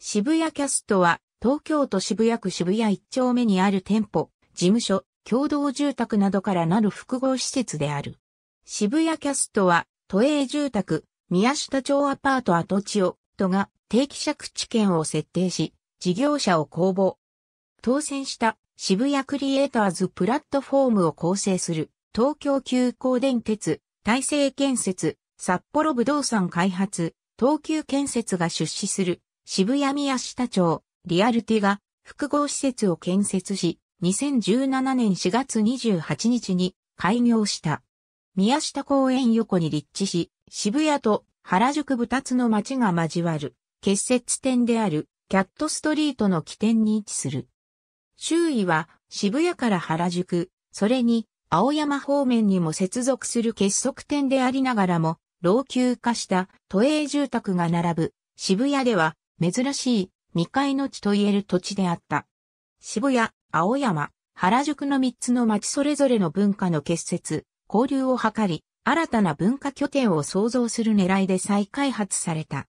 渋谷キャストは、東京都渋谷区渋谷一丁目にある店舗、事務所、共同住宅などからなる複合施設である。渋谷キャストは、都営住宅、宮下町アパート跡地を、都が定期借地権を設定し、事業者を公募。当選した渋谷クリエイターズプラットフォームを構成する東京急行電鉄、大成建設、札幌不動産開発、東急建設が出資する渋谷宮下町、リアルティが複合施設を建設し、2017年4月28日に開業した。宮下公園横に立地し、渋谷と原宿二つの街が交わる、結節点である、キャットストリートの起点に位置する。周囲は渋谷から原宿、それに青山方面にも接続する結束点でありながらも、老朽化した都営住宅が並ぶ渋谷では珍しい未開の地と言える土地であった。渋谷、青山、原宿の3つの町それぞれの文化の結節、交流を図り、新たな文化拠点を創造する狙いで再開発された。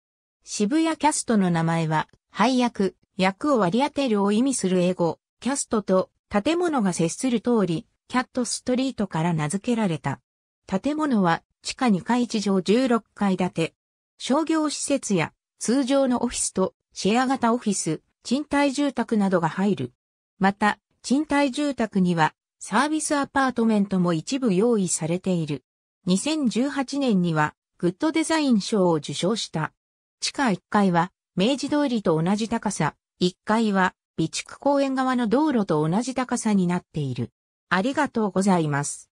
渋谷キャストの名前は、配役、役を割り当てるを意味する英語、キャストと建物が接する通り、キャットストリートから名付けられた。建物は地下2階地上16階建て。商業施設や通常のオフィスとシェア型オフィス、賃貸住宅などが入る。また、賃貸住宅にはサービスアパートメントも一部用意されている。2018年にはグッドデザイン賞を受賞した。地下1階は明治通りと同じ高さ、1階は備蓄公園側の道路と同じ高さになっている。ありがとうございます。